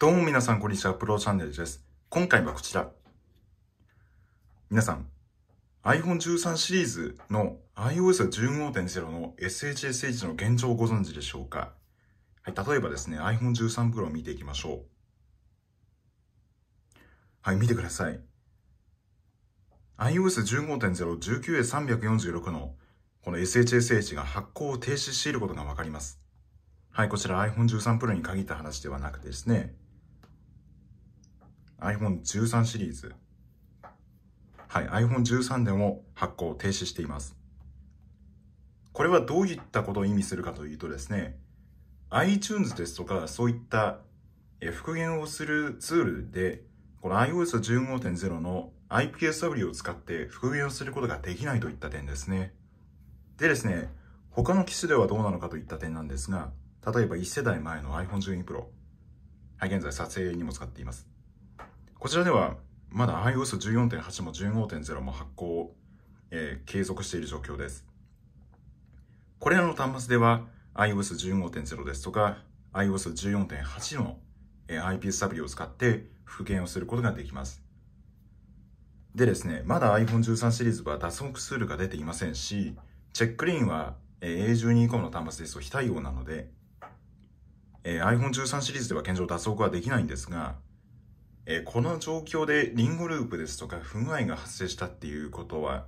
どうも皆さん、こんにちは。プロチャンネルです。今回はこちら。皆さん、iPhone13 シリーズの iOS15.0 の SHSH の現状をご存知でしょうかはい、例えばですね、iPhone13 Pro を見ていきましょう。はい、見てください。iOS15.0、19A346 のこの SHSH が発行を停止していることがわかります。はい、こちら iPhone13 Pro に限った話ではなくてですね、iPhone13 シリーズ。はい、iPhone13 でも発行を停止しています。これはどういったことを意味するかというとですね、iTunes ですとか、そういった復元をするツールで、この iOS15.0 の IPSW を使って復元をすることができないといった点ですね。でですね、他の機種ではどうなのかといった点なんですが、例えば1世代前の iPhone12 Pro。はい、現在撮影にも使っています。こちらでは、まだ iOS14.8 も15.0も発行、えー、継続している状況です。これらの端末では iOS15.0 ですとか iOS14.8 の IPS サプリを使って復元をすることができます。でですね、まだ iPhone13 シリーズは脱目ルが出ていませんし、チェックリンは A12 以降の端末ですと非対応なので、え iPhone13 シリーズでは現状脱目はできないんですが、えー、この状況でリンゴループですとか不具合が発生したっていうことは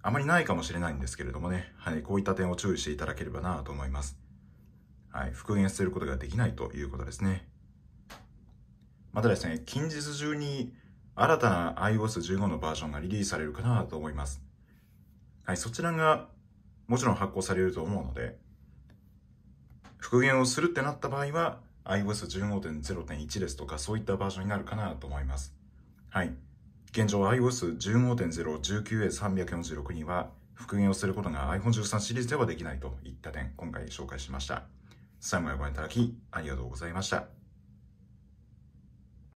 あまりないかもしれないんですけれどもね、はい、こういった点を注意していただければなと思います。はい、復元することができないということですね。またですね、近日中に新たな iOS15 のバージョンがリリースされるかなと思います。はい、そちらがもちろん発行されると思うので、復元をするってなった場合は、iOS15.0.1 ですとか、そういったバージョンになるかなと思います。はい。現状 iOS15.019A346 には、復元をすることが iPhone13 シリーズではできないといった点、今回紹介しました。最後までご覧いただき、ありがとうございました。